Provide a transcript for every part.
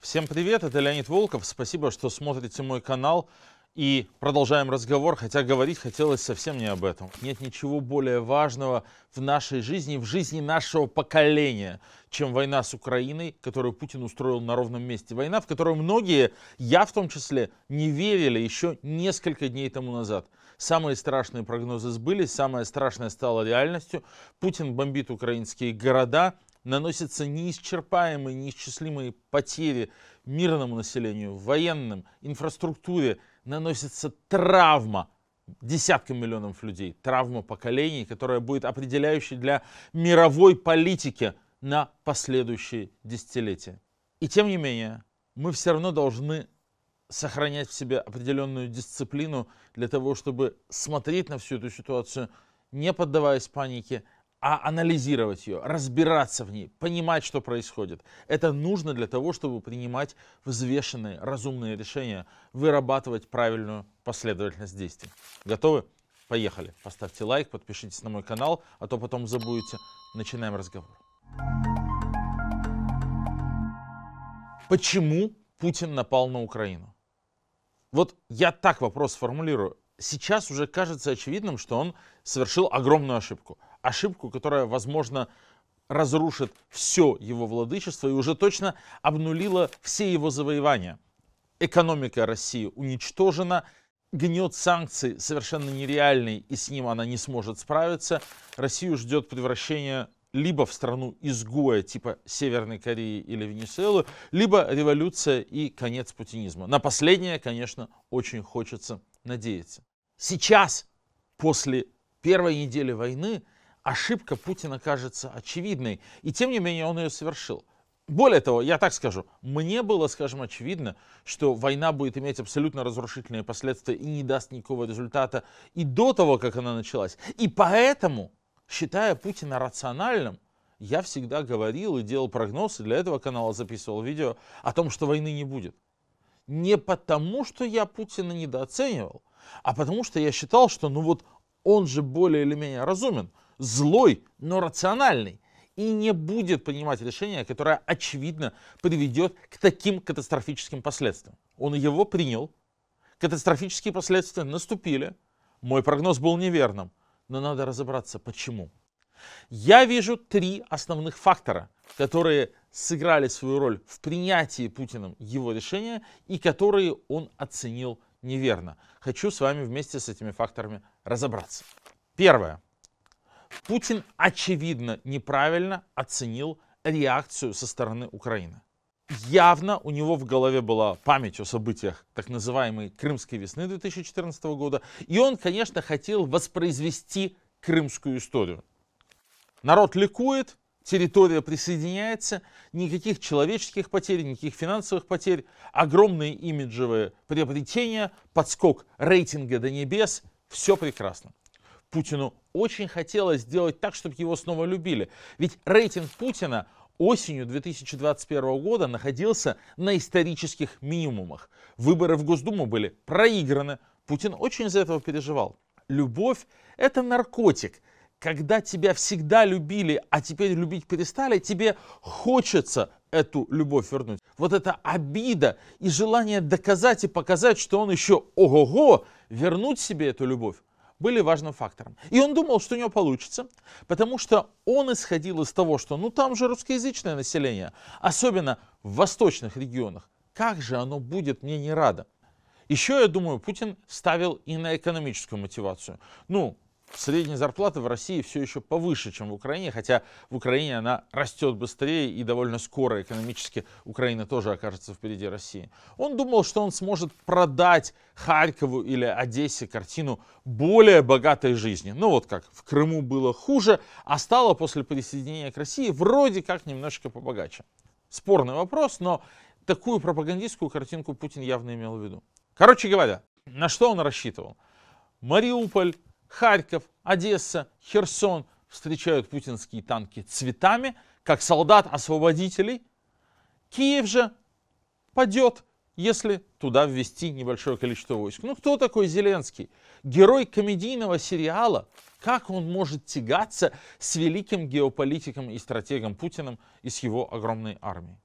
Всем привет, это Леонид Волков. Спасибо, что смотрите мой канал. И продолжаем разговор, хотя говорить хотелось совсем не об этом. Нет ничего более важного в нашей жизни, в жизни нашего поколения, чем война с Украиной, которую Путин устроил на ровном месте. Война, в которую многие, я в том числе, не верили еще несколько дней тому назад. Самые страшные прогнозы сбылись, самое страшное стало реальностью. Путин бомбит украинские города, наносятся неисчерпаемые, неисчислимые потери мирному населению, военным, инфраструктуре, наносится травма десяткам миллионов людей, травма поколений, которая будет определяющей для мировой политики на последующие десятилетия. И тем не менее, мы все равно должны сохранять в себе определенную дисциплину для того, чтобы смотреть на всю эту ситуацию, не поддаваясь панике, а анализировать ее, разбираться в ней, понимать, что происходит. Это нужно для того, чтобы принимать взвешенные, разумные решения, вырабатывать правильную последовательность действий. Готовы? Поехали. Поставьте лайк, подпишитесь на мой канал, а то потом забудете. Начинаем разговор. Почему Путин напал на Украину? Вот я так вопрос формулирую. Сейчас уже кажется очевидным, что он совершил огромную ошибку – ошибку, которая, возможно, разрушит все его владычество и уже точно обнулила все его завоевания. Экономика России уничтожена, гнет санкций совершенно нереальный, и с ним она не сможет справиться. Россию ждет превращение либо в страну изгоя типа Северной Кореи или Венесуэлы, либо революция и конец путинизма. На последнее, конечно, очень хочется надеяться. Сейчас, после первой недели войны, ошибка Путина кажется очевидной, и тем не менее он ее совершил. Более того, я так скажу, мне было, скажем, очевидно, что война будет иметь абсолютно разрушительные последствия и не даст никакого результата и до того, как она началась. И поэтому, считая Путина рациональным, я всегда говорил и делал прогнозы, для этого канала записывал видео о том, что войны не будет. Не потому, что я Путина недооценивал, а потому что я считал, что ну вот он же более или менее разумен, злой, но рациональный и не будет принимать решение, которое, очевидно, приведет к таким катастрофическим последствиям. Он его принял, катастрофические последствия наступили, мой прогноз был неверным, но надо разобраться, почему. Я вижу три основных фактора, которые сыграли свою роль в принятии Путиным его решения и которые он оценил неверно. Хочу с вами вместе с этими факторами разобраться. Первое. Путин, очевидно, неправильно оценил реакцию со стороны Украины. Явно у него в голове была память о событиях так называемой Крымской весны 2014 года, и он, конечно, хотел воспроизвести крымскую историю. Народ ликует, территория присоединяется, никаких человеческих потерь, никаких финансовых потерь, огромные имиджевые приобретения, подскок рейтинга до небес, все прекрасно. Путину очень хотелось сделать так, чтобы его снова любили. Ведь рейтинг Путина осенью 2021 года находился на исторических минимумах. Выборы в Госдуму были проиграны. Путин очень из-за этого переживал. Любовь – это наркотик. Когда тебя всегда любили, а теперь любить перестали, тебе хочется эту любовь вернуть. Вот эта обида и желание доказать и показать, что он еще ого-го, вернуть себе эту любовь, были важным фактором. И он думал, что у него получится, потому что он исходил из того, что ну там же русскоязычное население, особенно в восточных регионах. Как же оно будет мне не радо? Еще, я думаю, Путин ставил и на экономическую мотивацию. Ну, средняя зарплата в России все еще повыше, чем в Украине, хотя в Украине она растет быстрее и довольно скоро экономически Украина тоже окажется впереди России. Он думал, что он сможет продать Харькову или Одессе картину более богатой жизни. Ну вот как в Крыму было хуже, а стало после присоединения к России вроде как немножечко побогаче. Спорный вопрос, но такую пропагандистскую картинку Путин явно имел в виду. Короче говоря, на что он рассчитывал? Мариуполь, Харьков, Одесса, Херсон встречают путинские танки цветами, как солдат-освободителей. Киев же падет, если туда ввести небольшое количество войск. Ну кто такой Зеленский? Герой комедийного сериала. Как он может тягаться с великим геополитиком и стратегом Путиным и с его огромной армией?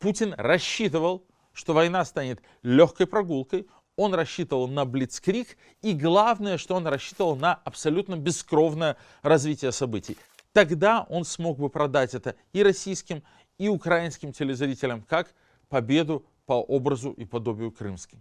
Путин рассчитывал, что война станет легкой прогулкой, он рассчитывал на блицкрик, и главное, что он рассчитывал на абсолютно бескровное развитие событий. Тогда он смог бы продать это и российским, и украинским телезрителям как победу по образу и подобию крымской.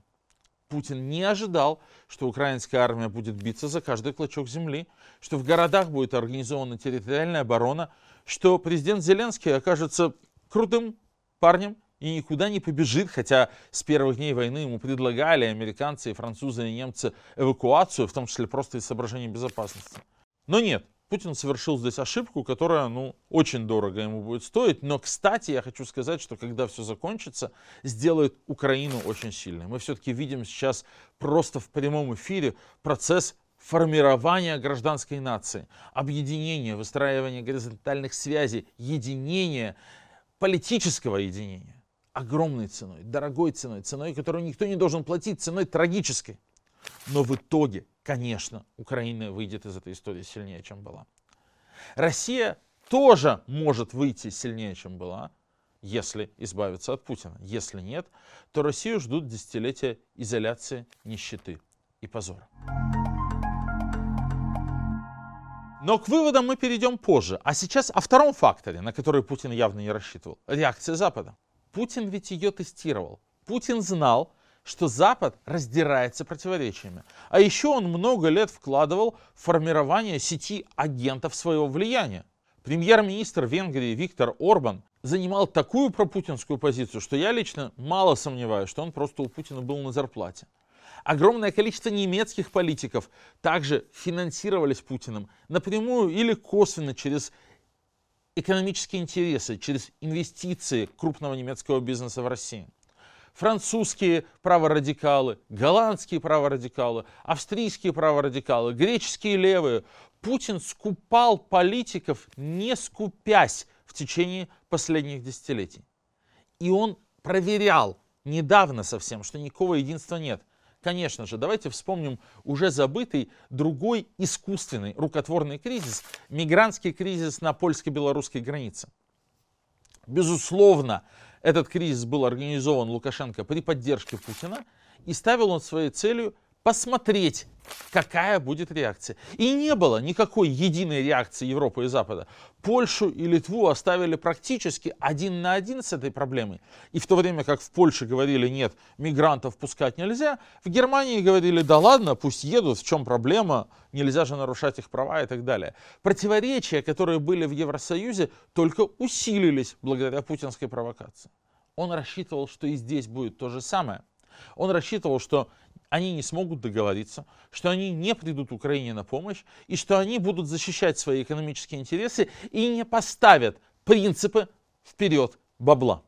Путин не ожидал, что украинская армия будет биться за каждый клочок земли, что в городах будет организована территориальная оборона, что президент Зеленский окажется крутым парнем, и никуда не побежит, хотя с первых дней войны ему предлагали американцы, и французы и немцы эвакуацию, в том числе просто из соображений безопасности. Но нет, Путин совершил здесь ошибку, которая, ну, очень дорого ему будет стоить. Но, кстати, я хочу сказать, что когда все закончится, сделает Украину очень сильной. Мы все-таки видим сейчас просто в прямом эфире процесс формирования гражданской нации, объединения, выстраивания горизонтальных связей, единения, политического единения огромной ценой, дорогой ценой, ценой, которую никто не должен платить, ценой трагической. Но в итоге, конечно, Украина выйдет из этой истории сильнее, чем была. Россия тоже может выйти сильнее, чем была, если избавиться от Путина. Если нет, то Россию ждут десятилетия изоляции, нищеты и позора. Но к выводам мы перейдем позже. А сейчас о втором факторе, на который Путин явно не рассчитывал. Реакция Запада. Путин ведь ее тестировал. Путин знал, что Запад раздирается противоречиями. А еще он много лет вкладывал в формирование сети агентов своего влияния. Премьер-министр Венгрии Виктор Орбан занимал такую пропутинскую позицию, что я лично мало сомневаюсь, что он просто у Путина был на зарплате. Огромное количество немецких политиков также финансировались Путиным напрямую или косвенно через экономические интересы, через инвестиции крупного немецкого бизнеса в России. Французские праворадикалы, голландские праворадикалы, австрийские праворадикалы, греческие левые. Путин скупал политиков, не скупясь в течение последних десятилетий. И он проверял недавно совсем, что никакого единства нет – Конечно же, давайте вспомним уже забытый другой искусственный рукотворный кризис, мигрантский кризис на польско-белорусской границе. Безусловно, этот кризис был организован Лукашенко при поддержке Путина, и ставил он своей целью посмотреть, какая будет реакция. И не было никакой единой реакции Европы и Запада. Польшу и Литву оставили практически один на один с этой проблемой. И в то время как в Польше говорили нет, мигрантов пускать нельзя, в Германии говорили да ладно, пусть едут, в чем проблема, нельзя же нарушать их права и так далее. Противоречия, которые были в Евросоюзе, только усилились благодаря путинской провокации. Он рассчитывал, что и здесь будет то же самое. Он рассчитывал, что они не смогут договориться, что они не придут Украине на помощь и что они будут защищать свои экономические интересы и не поставят принципы вперед бабла.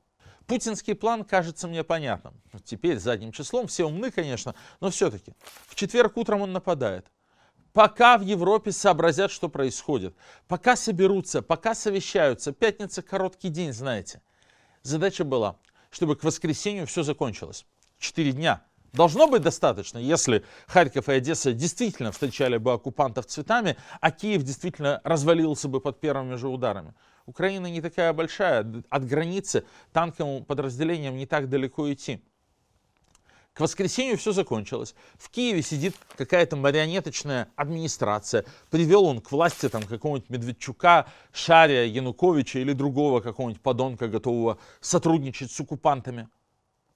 Путинский план кажется мне понятным. Теперь задним числом, все умны, конечно, но все-таки. В четверг утром он нападает. Пока в Европе сообразят, что происходит, пока соберутся, пока совещаются, пятница короткий день, знаете. Задача была, чтобы к воскресенью все закончилось. Четыре дня Должно быть достаточно, если Харьков и Одесса действительно встречали бы оккупантов цветами, а Киев действительно развалился бы под первыми же ударами. Украина не такая большая, от границы танковым подразделениям не так далеко идти. К воскресенью все закончилось. В Киеве сидит какая-то марионеточная администрация. Привел он к власти там какого-нибудь Медведчука, Шария, Януковича или другого какого-нибудь подонка, готового сотрудничать с оккупантами.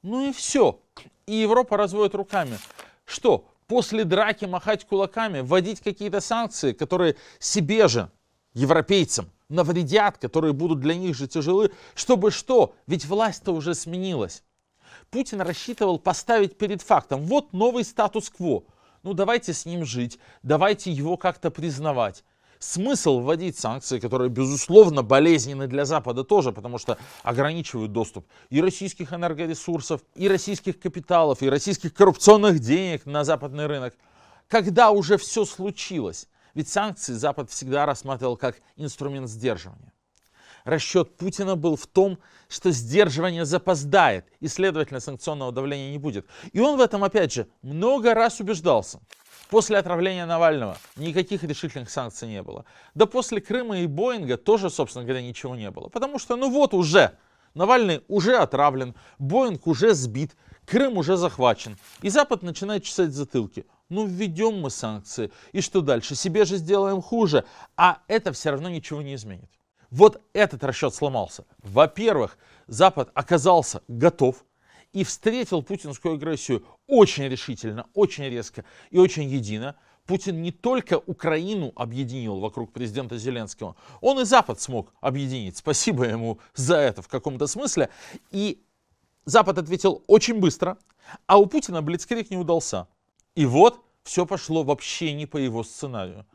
Ну и все. И Европа разводит руками. Что, после драки махать кулаками, вводить какие-то санкции, которые себе же, европейцам, навредят, которые будут для них же тяжелы, чтобы что? Ведь власть-то уже сменилась. Путин рассчитывал поставить перед фактом, вот новый статус-кво, ну давайте с ним жить, давайте его как-то признавать смысл вводить санкции, которые, безусловно, болезненны для Запада тоже, потому что ограничивают доступ и российских энергоресурсов, и российских капиталов, и российских коррупционных денег на западный рынок. Когда уже все случилось? Ведь санкции Запад всегда рассматривал как инструмент сдерживания. Расчет Путина был в том, что сдерживание запоздает, и, следовательно, санкционного давления не будет. И он в этом, опять же, много раз убеждался. После отравления Навального никаких решительных санкций не было. Да после Крыма и Боинга тоже, собственно говоря, ничего не было. Потому что, ну вот уже, Навальный уже отравлен, Боинг уже сбит, Крым уже захвачен. И Запад начинает чесать затылки. Ну, введем мы санкции. И что дальше? Себе же сделаем хуже. А это все равно ничего не изменит. Вот этот расчет сломался. Во-первых, Запад оказался готов и встретил путинскую агрессию очень решительно, очень резко и очень едино. Путин не только Украину объединил вокруг президента Зеленского, он и Запад смог объединить. Спасибо ему за это в каком-то смысле. И Запад ответил очень быстро, а у Путина блицкрик не удался. И вот все пошло вообще не по его сценарию.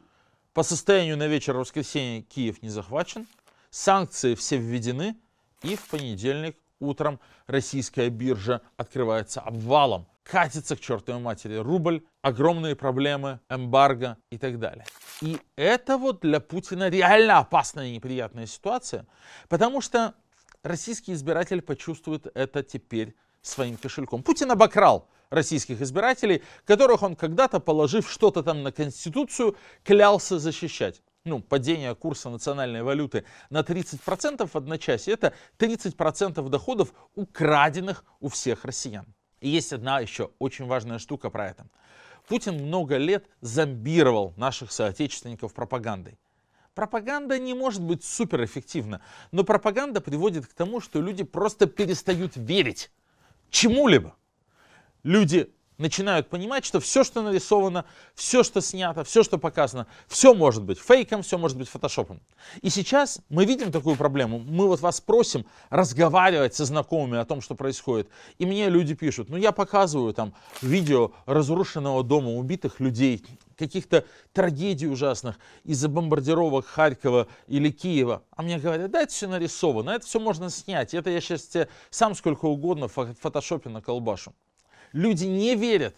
По состоянию на вечер воскресенья Киев не захвачен, санкции все введены, и в понедельник Утром российская биржа открывается обвалом, катится к чертовой матери рубль, огромные проблемы, эмбарго и так далее. И это вот для Путина реально опасная и неприятная ситуация, потому что российский избиратель почувствует это теперь своим кошельком. Путин обокрал российских избирателей, которых он когда-то, положив что-то там на Конституцию, клялся защищать ну, падение курса национальной валюты на 30% в одночасье, это 30% доходов, украденных у всех россиян. И есть одна еще очень важная штука про это. Путин много лет зомбировал наших соотечественников пропагандой. Пропаганда не может быть суперэффективна, но пропаганда приводит к тому, что люди просто перестают верить чему-либо. Люди начинают понимать, что все, что нарисовано, все, что снято, все, что показано, все может быть фейком, все может быть фотошопом. И сейчас мы видим такую проблему. Мы вот вас просим разговаривать со знакомыми о том, что происходит. И мне люди пишут, ну я показываю там видео разрушенного дома, убитых людей, каких-то трагедий ужасных из-за бомбардировок Харькова или Киева. А мне говорят, да, это все нарисовано, это все можно снять, это я сейчас тебе сам сколько угодно в фотошопе на наколбашу. Люди не верят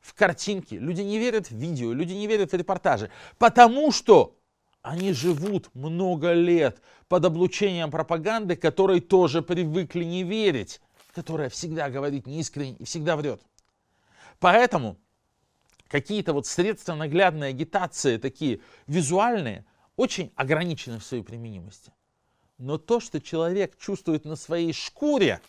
в картинки, люди не верят в видео, люди не верят в репортажи, потому что они живут много лет под облучением пропаганды, которой тоже привыкли не верить, которая всегда говорит неискренне и всегда врет. Поэтому какие-то вот средства наглядной агитации, такие визуальные, очень ограничены в своей применимости. Но то, что человек чувствует на своей шкуре,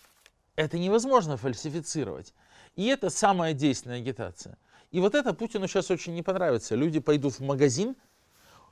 это невозможно фальсифицировать. И это самая действенная агитация. И вот это Путину сейчас очень не понравится. Люди пойдут в магазин,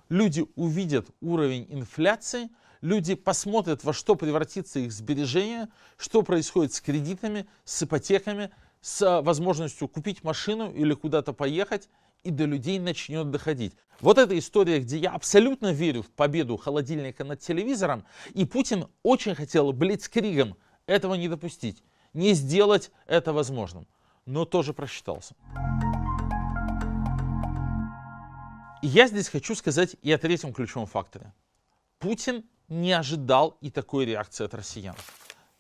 люди увидят уровень инфляции, люди посмотрят, во что превратится их сбережение, что происходит с кредитами, с ипотеками, с а, возможностью купить машину или куда-то поехать, и до людей начнет доходить. Вот эта история, где я абсолютно верю в победу холодильника над телевизором, и Путин очень хотел блицкригом этого не допустить не сделать это возможным, но тоже просчитался. Я здесь хочу сказать и о третьем ключевом факторе. Путин не ожидал и такой реакции от россиян.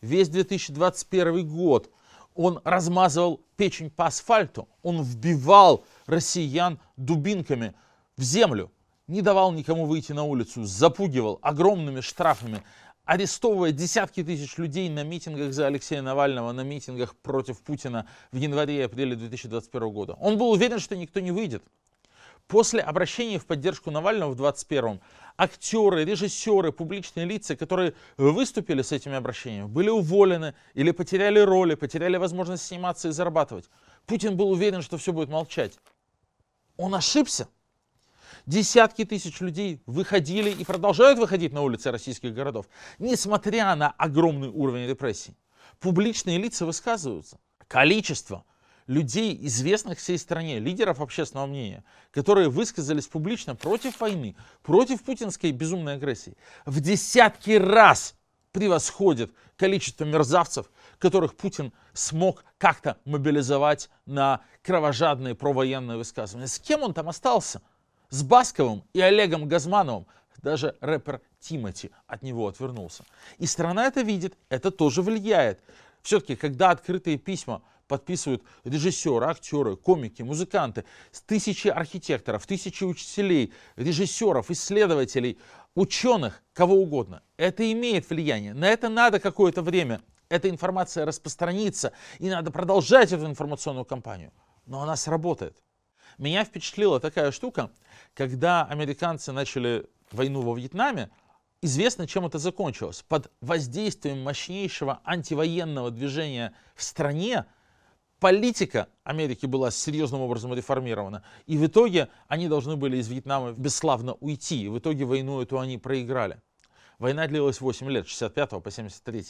Весь 2021 год он размазывал печень по асфальту, он вбивал россиян дубинками в землю, не давал никому выйти на улицу, запугивал огромными штрафами, арестовывая десятки тысяч людей на митингах за Алексея Навального, на митингах против Путина в январе и апреле 2021 года. Он был уверен, что никто не выйдет. После обращения в поддержку Навального в 2021 актеры, режиссеры, публичные лица, которые выступили с этими обращениями, были уволены или потеряли роли, потеряли возможность сниматься и зарабатывать. Путин был уверен, что все будет молчать. Он ошибся. Десятки тысяч людей выходили и продолжают выходить на улицы российских городов, несмотря на огромный уровень репрессий. Публичные лица высказываются. Количество людей, известных всей стране, лидеров общественного мнения, которые высказались публично против войны, против путинской безумной агрессии, в десятки раз превосходит количество мерзавцев, которых Путин смог как-то мобилизовать на кровожадные провоенные высказывания. С кем он там остался? С Басковым и Олегом Газмановым даже рэпер Тимати от него отвернулся. И страна это видит, это тоже влияет. Все-таки, когда открытые письма подписывают режиссеры, актеры, комики, музыканты, тысячи архитекторов, тысячи учителей, режиссеров, исследователей, ученых, кого угодно. Это имеет влияние. На это надо какое-то время. Эта информация распространится, и надо продолжать эту информационную кампанию. Но она сработает. Меня впечатлила такая штука, когда американцы начали войну во Вьетнаме, известно, чем это закончилось. Под воздействием мощнейшего антивоенного движения в стране политика Америки была серьезным образом реформирована. И в итоге они должны были из Вьетнама бесславно уйти. И в итоге войну эту они проиграли. Война длилась 8 лет, с 65 по 73.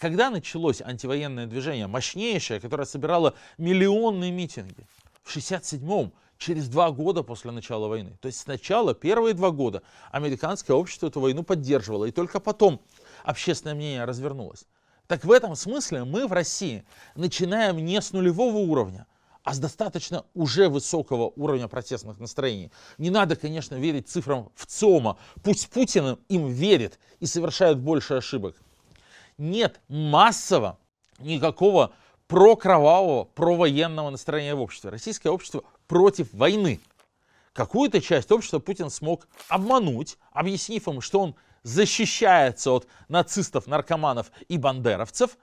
Когда началось антивоенное движение, мощнейшее, которое собирало миллионные митинги, в 67-м, через два года после начала войны. То есть сначала, первые два года, американское общество эту войну поддерживало, и только потом общественное мнение развернулось. Так в этом смысле мы в России начинаем не с нулевого уровня, а с достаточно уже высокого уровня протестных настроений. Не надо, конечно, верить цифрам в ЦОМА, Пусть Путин им верит и совершает больше ошибок. Нет массово никакого про кровавого, про военного настроения в обществе. Российское общество против войны. Какую-то часть общества Путин смог обмануть, объяснив им, что он защищается от нацистов, наркоманов и бандеровцев.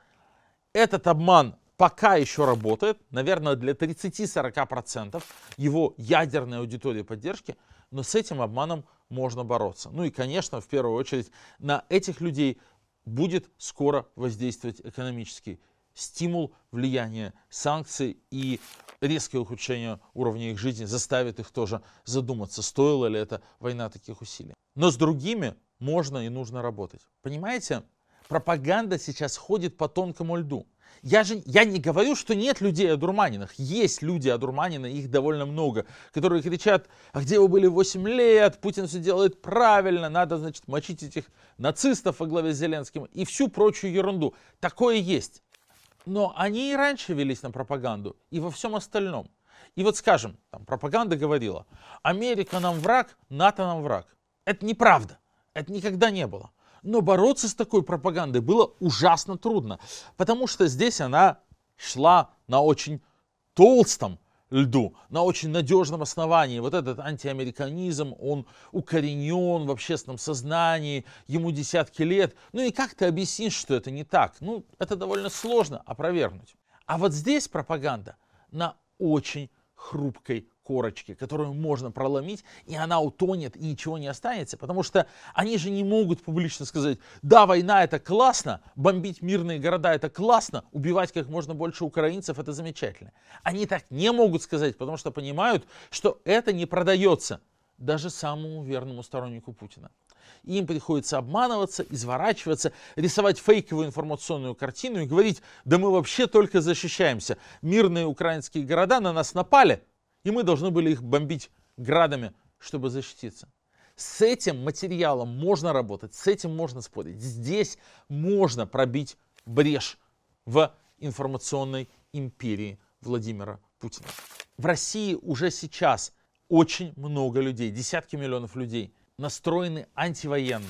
Этот обман пока еще работает, наверное, для 30-40% его ядерной аудитории поддержки, но с этим обманом можно бороться. Ну и, конечно, в первую очередь на этих людей будет скоро воздействовать экономический стимул влияния санкций и резкое ухудшение уровня их жизни заставит их тоже задуматься, стоила ли эта война таких усилий. Но с другими можно и нужно работать. Понимаете, пропаганда сейчас ходит по тонкому льду. Я же я не говорю, что нет людей одурманенных. Есть люди одурманенные, их довольно много, которые кричат, а где вы были 8 лет, Путин все делает правильно, надо, значит, мочить этих нацистов во главе с Зеленским и всю прочую ерунду. Такое есть. Но они и раньше велись на пропаганду и во всем остальном. И вот скажем, там пропаганда говорила, Америка нам враг, НАТО нам враг. Это неправда, это никогда не было. Но бороться с такой пропагандой было ужасно трудно, потому что здесь она шла на очень толстом льду, на очень надежном основании. Вот этот антиамериканизм, он укоренен в общественном сознании, ему десятки лет. Ну и как ты объяснишь, что это не так? Ну, это довольно сложно опровергнуть. А вот здесь пропаганда на очень хрупкой корочки, которую можно проломить, и она утонет, и ничего не останется, потому что они же не могут публично сказать, да, война это классно, бомбить мирные города это классно, убивать как можно больше украинцев это замечательно. Они так не могут сказать, потому что понимают, что это не продается даже самому верному стороннику Путина. им приходится обманываться, изворачиваться, рисовать фейковую информационную картину и говорить, да мы вообще только защищаемся. Мирные украинские города на нас напали, и мы должны были их бомбить градами, чтобы защититься. С этим материалом можно работать, с этим можно спорить. Здесь можно пробить брешь в информационной империи Владимира Путина. В России уже сейчас очень много людей, десятки миллионов людей, настроены антивоенно.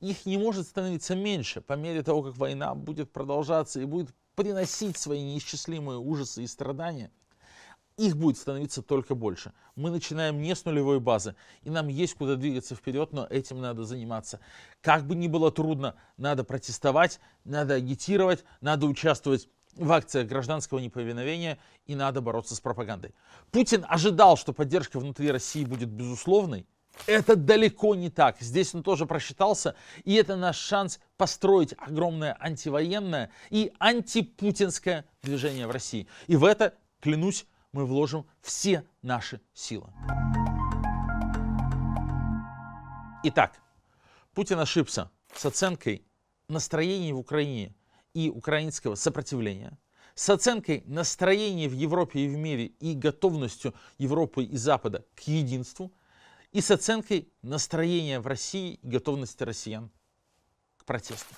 Их не может становиться меньше по мере того, как война будет продолжаться и будет приносить свои неисчислимые ужасы и страдания их будет становиться только больше. Мы начинаем не с нулевой базы, и нам есть куда двигаться вперед, но этим надо заниматься. Как бы ни было трудно, надо протестовать, надо агитировать, надо участвовать в акциях гражданского неповиновения и надо бороться с пропагандой. Путин ожидал, что поддержка внутри России будет безусловной. Это далеко не так. Здесь он тоже просчитался, и это наш шанс построить огромное антивоенное и антипутинское движение в России. И в это, клянусь, мы вложим все наши силы. Итак, Путин ошибся с оценкой настроений в Украине и украинского сопротивления, с оценкой настроений в Европе и в мире и готовностью Европы и Запада к единству, и с оценкой настроения в России и готовности россиян к протесту.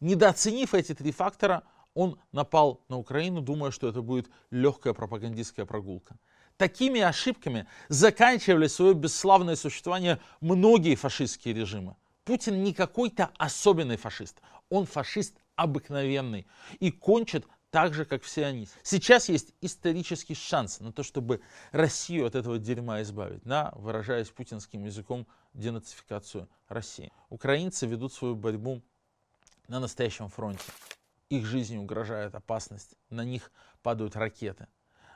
Недооценив эти три фактора, он напал на Украину, думая, что это будет легкая пропагандистская прогулка. Такими ошибками заканчивали свое бесславное существование многие фашистские режимы. Путин не какой-то особенный фашист, он фашист обыкновенный и кончит так же, как все они. Сейчас есть исторический шанс на то, чтобы Россию от этого дерьма избавить, на, выражаясь путинским языком, денацификацию России. Украинцы ведут свою борьбу на настоящем фронте. Их жизни угрожает опасность, на них падают ракеты.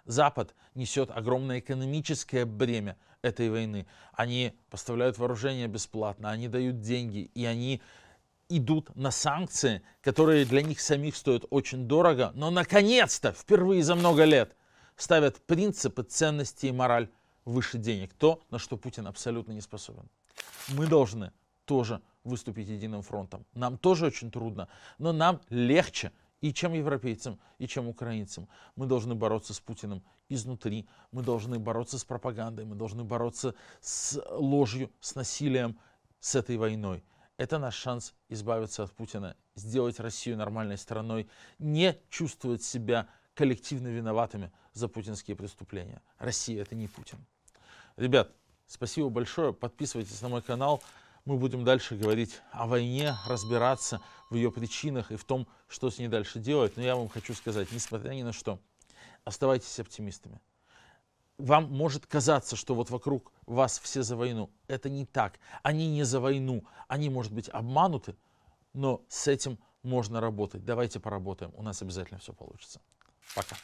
Запад несет огромное экономическое бремя этой войны. Они поставляют вооружение бесплатно, они дают деньги, и они идут на санкции, которые для них самих стоят очень дорого, но наконец-то, впервые за много лет, ставят принципы, ценности и мораль выше денег. То, на что Путин абсолютно не способен. Мы должны тоже выступить единым фронтом. Нам тоже очень трудно, но нам легче, и чем европейцам, и чем украинцам. Мы должны бороться с Путиным изнутри, мы должны бороться с пропагандой, мы должны бороться с ложью, с насилием, с этой войной. Это наш шанс избавиться от Путина, сделать Россию нормальной страной, не чувствовать себя коллективно виноватыми за путинские преступления. Россия это не Путин. Ребят, спасибо большое, подписывайтесь на мой канал. Мы будем дальше говорить о войне, разбираться в ее причинах и в том, что с ней дальше делать. Но я вам хочу сказать, несмотря ни на что, оставайтесь оптимистами. Вам может казаться, что вот вокруг вас все за войну. Это не так. Они не за войну. Они, может быть, обмануты, но с этим можно работать. Давайте поработаем. У нас обязательно все получится. Пока.